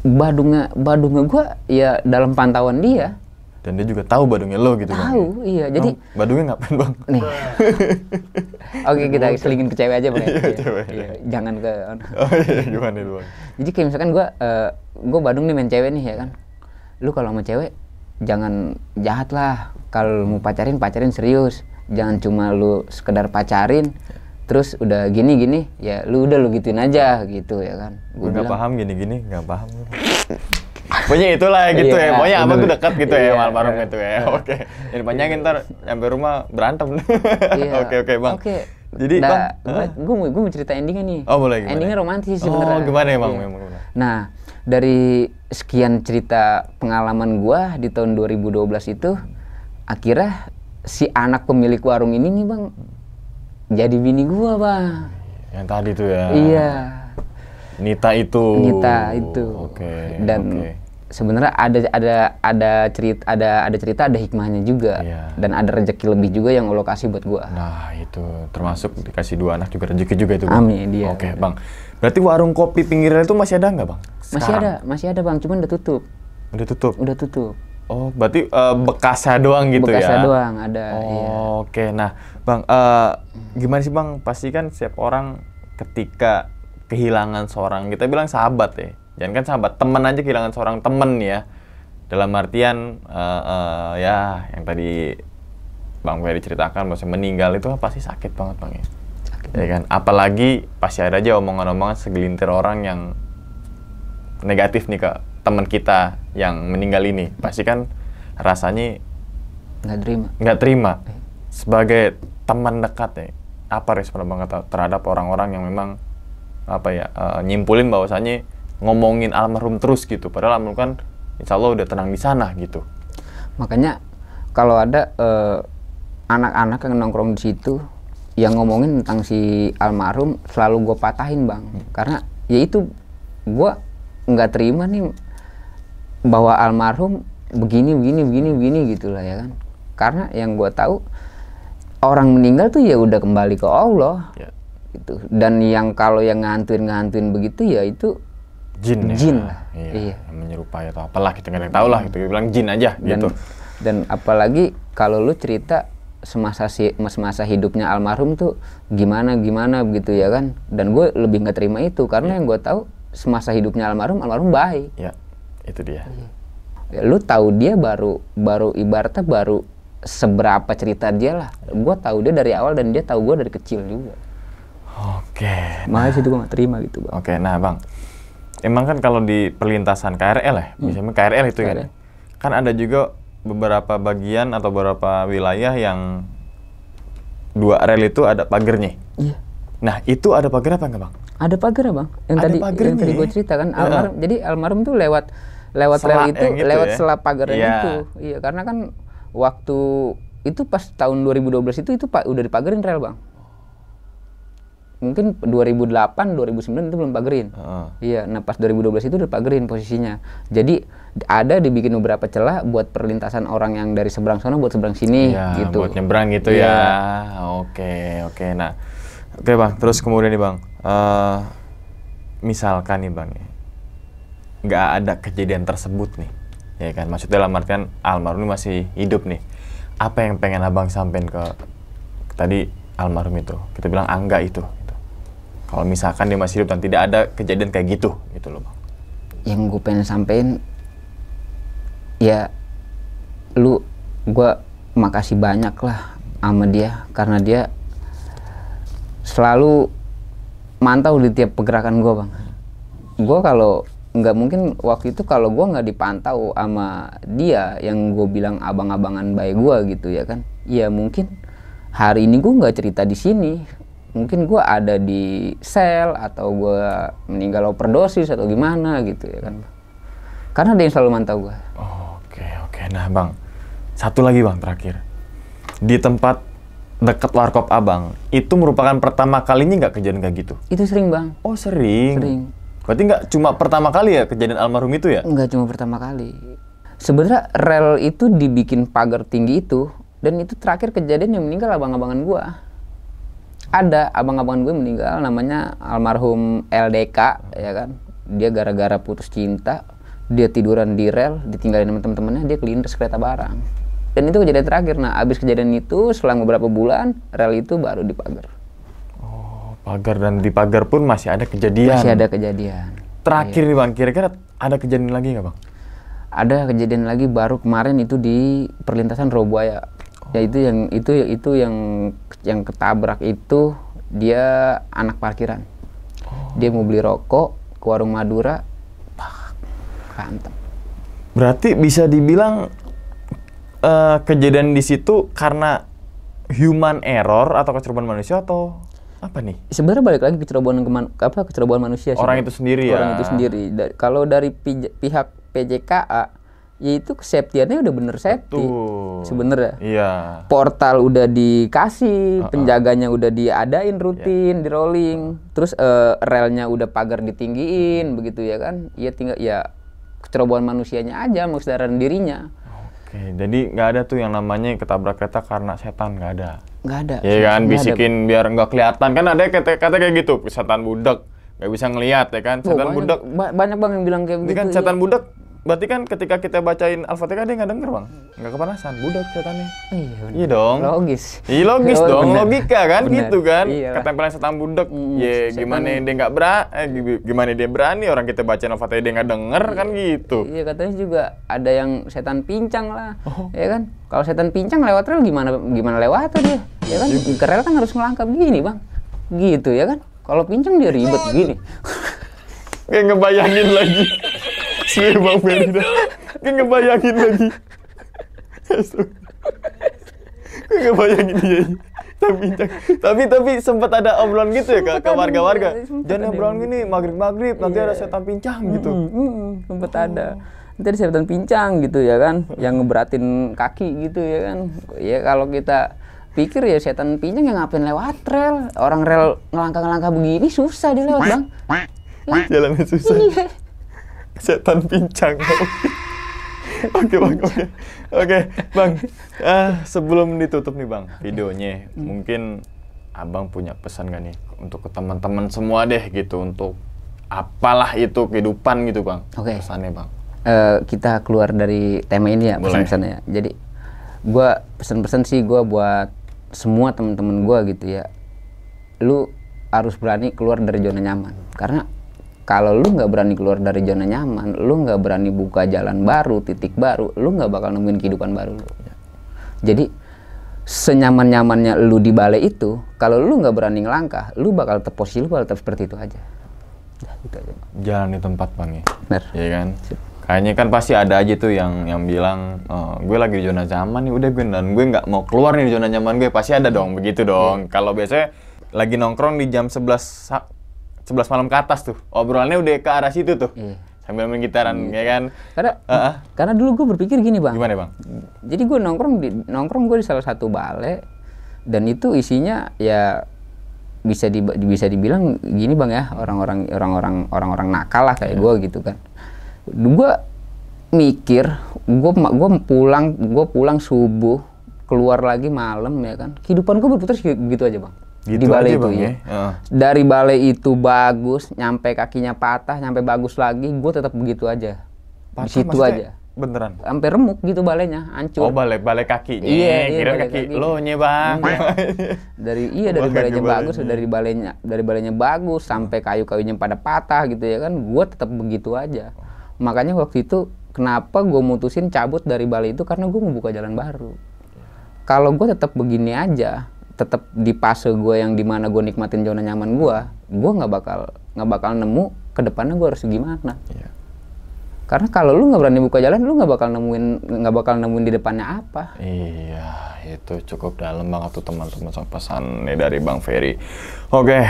Badungnya Badungnya gue ya dalam pantauan dia dan dia juga tahu Badungnya lo gitu kan tahu iya jadi oh, Badungnya ngapain bang nih oke kita selingin ke cewek aja bang ya? iya, iya, iya. jangan ke oh iya, iya gimana itu bang jadi kayak misalkan gue uh, gue Badung nih main cewek nih ya kan lu kalau mau cewek jangan jahat lah kalau mau pacarin pacarin serius jangan cuma lu sekedar pacarin terus udah gini gini ya lu udah lu gituin aja gitu ya kan gue nggak paham gini gini nggak paham pokoknya itulah gitu ya gitu iya, ya pokoknya abang tuh dekat gitu ya, iya, ya malam iya, itu ya iya. oke okay. ini panjangin ntar sampai rumah berantem iya. oke oke bang okay. jadi nah, bang gue mau gue mau cerita endingnya nih oh boleh gimana? endingnya romantis oh, sebenarnya oh gimana ya bang iya. nah dari sekian cerita pengalaman gua di tahun 2012 itu akhirnya si anak pemilik warung ini nih bang jadi bini gua bang yang tadi tuh ya iya Nita itu Nita itu oke okay, dan okay. sebenarnya ada ada ada cerita ada ada cerita ada hikmahnya juga yeah. dan ada rezeki lebih juga yang lo kasih buat gua nah itu termasuk dikasih dua anak juga rezeki juga itu bang. amin dia oke okay, bang berarti warung kopi pinggirnya itu masih ada nggak bang Sekarang? masih ada masih ada bang cuman udah tutup udah tutup udah tutup Oh, berarti uh, eh, bekasnya doang gitu bekasnya ya? Bekasnya doang ada. Iya. Oh, iya. Oke, okay. nah Bang, uh, gimana sih Bang? Pasti kan setiap orang ketika kehilangan seorang, kita bilang sahabat ya. Jangan kan sahabat, teman aja kehilangan seorang temen ya. Dalam artian, uh, uh, ya yang tadi Bang Ferry ceritakan, bahwa meninggal itu pasti sakit banget Bang ya. Sakit. Ya kan? Apalagi pasti ada aja omongan-omongan segelintir orang yang negatif nih ke teman kita yang meninggal ini. Pasti kan rasanya nggak terima. Nggak terima. Sebagai teman dekat ya apa respon abang terhadap orang-orang yang memang apa ya uh, nyimpulin bahwasannya ngomongin almarhum terus gitu padahal almarhum kan insya Allah udah tenang di sana gitu makanya kalau ada eh, anak-anak uh, yang nongkrong di situ yang ngomongin tentang si almarhum selalu gue patahin bang hmm. karena ya itu gue nggak terima nih bahwa almarhum begini begini begini begini gitulah ya kan karena yang gue tahu orang meninggal tuh ya udah kembali ke Allah. Ya. Gitu. Dan yang kalau yang ngantuin-ngantuin begitu ya itu jin, ya. jin lah. Iya, iya. menyerupai atau apalah kita gitu, nggak tahu lah gitu. Bilang jin aja dan, gitu. Dan apalagi kalau lu cerita semasa si semasa hidupnya almarhum tuh gimana gimana begitu ya kan dan gue lebih nggak terima itu karena ya. yang gue tahu semasa hidupnya almarhum almarhum baik ya itu dia ya, lu tahu dia baru baru ibaratnya baru seberapa cerita dia lah gue tahu dia dari awal dan dia tahu gue dari kecil juga oke okay. makanya nah. itu gue gak terima gitu bang oke okay, nah bang emang kan kalau di perlintasan KRL ya hmm. misalnya KRL itu KRL. ya kan ada juga beberapa bagian atau beberapa wilayah yang dua rel itu ada pagernya iya Nah, itu ada pagar apa enggak, Bang? Ada pagar, ya, Bang. Yang ada tadi pagernya. yang tadi gue cerita kan ya. almarhum. Jadi almarhum tuh lewat lewat rel itu, itu lewat ya? sela pagar ya. itu. Iya. Gitu. iya, karena kan waktu itu pas tahun 2012 itu itu pak udah dipagerin rel bang mungkin 2008 2009 itu belum pagerin uh. iya nah pas 2012 itu udah pagerin posisinya jadi ada dibikin beberapa celah buat perlintasan orang yang dari seberang sana buat seberang sini ya, gitu buat nyebrang gitu ya, ya. oke okay, oke okay. nah oke okay, bang terus kemudian nih bang uh, misalkan nih bang ya, nggak ada kejadian tersebut nih ya kan maksudnya dalam artian almarhum masih hidup nih apa yang pengen abang sampein ke tadi almarhum itu kita bilang angga ah, itu gitu. kalau misalkan dia masih hidup dan tidak ada kejadian kayak gitu gitu loh bang yang gue pengen sampein ya lu gue makasih banyak lah sama dia karena dia selalu mantau di tiap pergerakan gue bang gue kalau nggak mungkin waktu itu kalau gue nggak dipantau sama dia yang gue bilang abang-abangan baik gue gitu ya kan ya mungkin hari ini gue nggak cerita di sini mungkin gue ada di sel atau gue meninggal overdosis atau gimana gitu ya kan karena ada yang selalu mantau gue oke oke nah bang satu lagi bang terakhir di tempat dekat warkop abang itu merupakan pertama kalinya nggak kejadian kayak gitu itu sering bang oh sering sering Berarti nggak cuma pertama kali ya kejadian almarhum itu ya? Nggak cuma pertama kali. Sebenarnya rel itu dibikin pagar tinggi itu dan itu terakhir kejadian yang meninggal abang-abangan gua. Ada abang-abangan gue meninggal namanya almarhum LDK ya kan. Dia gara-gara putus cinta, dia tiduran di rel, ditinggalin sama temen-temennya dia kelindes kereta barang. Dan itu kejadian terakhir. Nah, abis kejadian itu selang beberapa bulan rel itu baru dipagar pagar dan di pagar pun masih ada kejadian. Masih ada kejadian. Terakhir iya. nih bang, kira-kira ada kejadian lagi nggak bang? Ada kejadian lagi baru kemarin itu di perlintasan Robuaya. Oh. Ya itu yang itu itu yang yang ketabrak itu dia anak parkiran. Oh. Dia mau beli rokok ke warung Madura, kantem. Berarti bisa dibilang uh, kejadian di situ karena human error atau kecerobohan manusia atau apa nih? Sebenarnya balik lagi kecerobohan keman, apa kecerobohan manusia. Orang itu sendiri Orang ya. Orang itu sendiri. Da kalau dari pihak PJKA yaitu keseptiannya udah bener safety sebenarnya. Iya. Portal udah dikasih, uh -uh. penjaganya udah diadain iya. rutin, yeah. di rolling, terus uh, relnya udah pagar ditinggiin, begitu ya kan? Iya tinggal ya kecerobohan manusianya aja, maksudnya dirinya. Oke, jadi nggak ada tuh yang namanya ketabrak kereta karena setan nggak ada nggak ada iya kan bisikin ada. biar nggak kelihatan kan ada kata kata kayak gitu setan budak gak bisa ngelihat ya kan setan oh, banyak, budak ba banyak banget yang bilang kayak kan gitu kan setan iya. budak Berarti kan ketika kita bacain Al-Fatihah kan dia nggak denger bang, hmm. nggak kepanasan, budak kelihatannya. Iya, iya dong. Logis. Iya logis dong, bener. logika kan bener. gitu kan. Iya. Ketempelan setan budak, hmm, ya gimana dia nggak berani, eh, gimana dia berani orang kita bacain Al-Fatihah dia nggak denger kan iya. kan gitu. Iya katanya juga ada yang setan pincang lah, oh. ya kan. Kalau setan pincang lewat rel gimana gimana lewat dia, ya kan. Iya. Ke kan harus melangkah begini bang, gitu ya kan. Kalau pincang dia ribet begini Kayak ngebayangin lagi. si Bang gitu. dah. gue ngebayangin lagi gue ngebayangin dia tapi tapi tapi sempat ada obrolan gitu ya kak, ke warga-warga jangan iya, obrolan gini gitu. maghrib maghrib nanti iya. ada setan pincang gitu sempat ada nanti ada setan pincang gitu ya kan yang ngeberatin kaki gitu ya kan ya kalau kita pikir ya setan pincang yang ngapain lewat rel orang rel ngelangkah-ngelangkah begini susah dia lewat bang jalannya susah iya setan pincang. Oke bang, oke, oke bang. Uh, sebelum ditutup nih bang videonya, hmm. mungkin abang punya pesan gak nih untuk ke teman-teman semua deh gitu untuk apalah itu kehidupan gitu bang. Oke. Okay. Pesannya bang. Uh, kita keluar dari tema ini ya pesan-pesannya. Jadi gue pesan-pesan sih gue buat semua teman-teman gue gitu ya. Lu harus berani keluar dari zona nyaman karena kalau lu nggak berani keluar dari zona nyaman, lu nggak berani buka jalan baru, titik baru, lu nggak bakal nemuin kehidupan baru Jadi senyaman-nyamannya lu di balai itu, kalau lu nggak berani ngelangkah, lu bakal terposisi lu bakal tetap seperti itu aja. Nah, gitu jalan di tempat bang ya. Iya kan. Kayaknya kan pasti ada aja tuh yang yang bilang, oh, gue lagi di zona nyaman nih, udah gue dan gue nggak mau keluar nih di zona nyaman gue, pasti ada dong begitu dong. Iya. Kalau biasanya lagi nongkrong di jam 11 11 malam ke atas tuh. Obrolannya udah ke arah situ tuh. Hmm. Sambil main gitaran hmm. ya kan. Karena uh, uh. karena dulu gue berpikir gini, Bang. Gimana, Bang? Jadi gue nongkrong di nongkrong gue di salah satu balai dan itu isinya ya bisa di, bisa dibilang gini bang ya orang-orang orang-orang orang-orang nakal lah kayak yeah. gue gitu kan gue mikir gue gue pulang gue pulang subuh keluar lagi malam ya kan kehidupan gue berputar gitu aja bang gitu di balai itu ya. ya. Ah. Dari balai itu bagus, nyampe kakinya patah, nyampe bagus lagi, gue tetap begitu aja. Patah di situ aja. Beneran. Sampai remuk gitu balainya, hancur. Oh, balai balai kakinya. Iya, yeah, yeah, kira kaki, kaki lo nye, Bang. Iya. dari iya dari balainya bagus, dari balainya dari balainya bagus sampai kayu-kayunya pada patah gitu ya kan, gue tetap begitu aja. Makanya waktu itu kenapa gue mutusin cabut dari balai itu karena gue mau buka jalan baru. Kalau gue tetap begini aja, tetap di fase gue yang dimana gue nikmatin zona nyaman gue gue nggak bakal nggak bakal nemu ke depannya gue harus gimana yeah. karena kalau lu nggak berani buka jalan lu nggak bakal nemuin nggak bakal nemuin di depannya apa iya itu cukup dalam banget tuh teman-teman pesan nih dari bang Ferry oke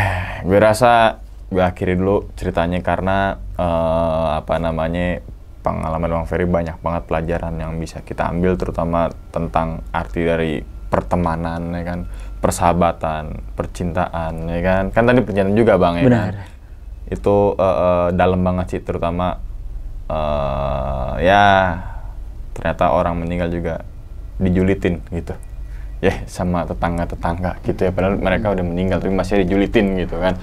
gue rasa gue akhiri dulu ceritanya karena uh, apa namanya pengalaman Bang Ferry banyak banget pelajaran yang bisa kita ambil terutama tentang arti dari pertemanan ya kan persahabatan, percintaan, ya kan? Kan tadi percintaan juga bang ya. Benar. Kan? Itu uh, uh, dalam banget sih, terutama uh, ya ternyata orang meninggal juga dijulitin gitu. Ya yeah, sama tetangga-tetangga gitu ya. Padahal mereka udah meninggal tapi masih dijulitin gitu kan.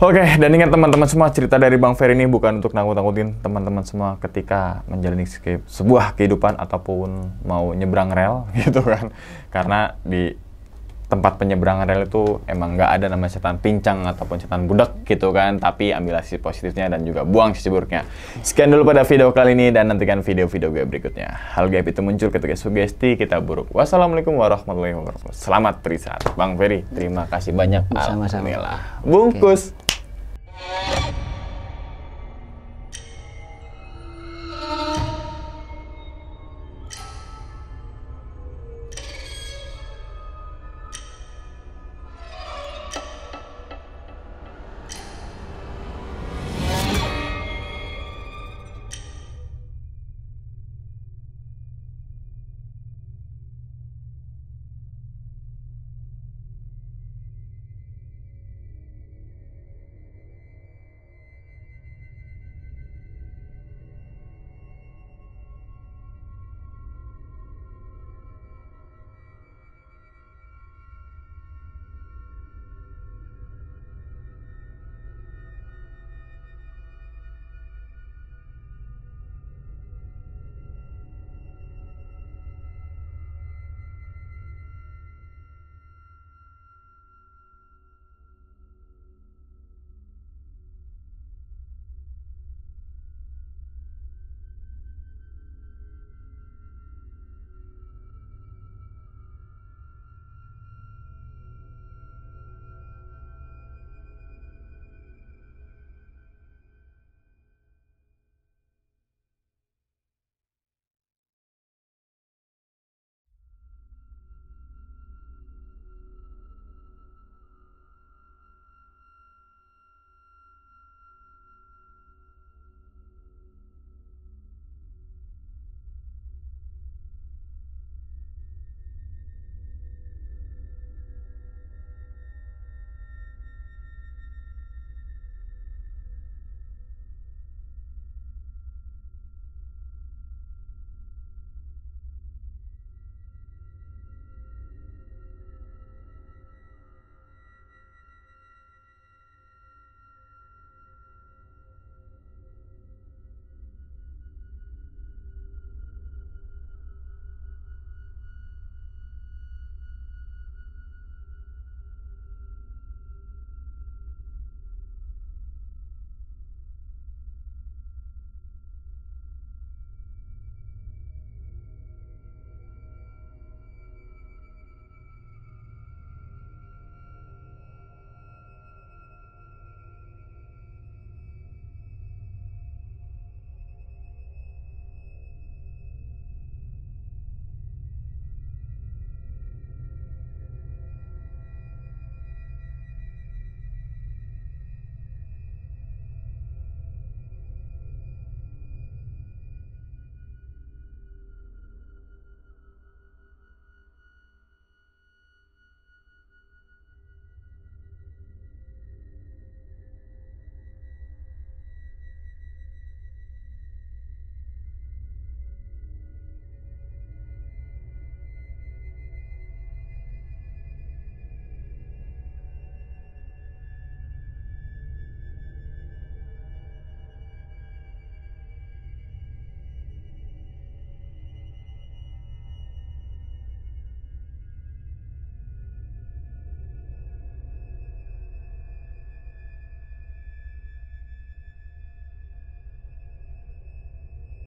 Oke, okay, dan ingat teman-teman semua cerita dari Bang Ferry ini bukan untuk nangkut-nangkutin teman-teman semua ketika menjalani sebuah kehidupan ataupun mau nyebrang rel gitu kan. Karena di tempat penyeberangan rel itu emang nggak ada nama setan pincang ataupun setan budak gitu kan tapi ambil sisi positifnya dan juga buang sisi buruknya sekian dulu pada video kali ini dan nantikan video-video gue berikutnya hal gaib itu muncul ketika sugesti kita buruk wassalamualaikum warahmatullahi wabarakatuh selamat beristirahat Bang Ferry terima kasih banyak sama-sama bungkus okay.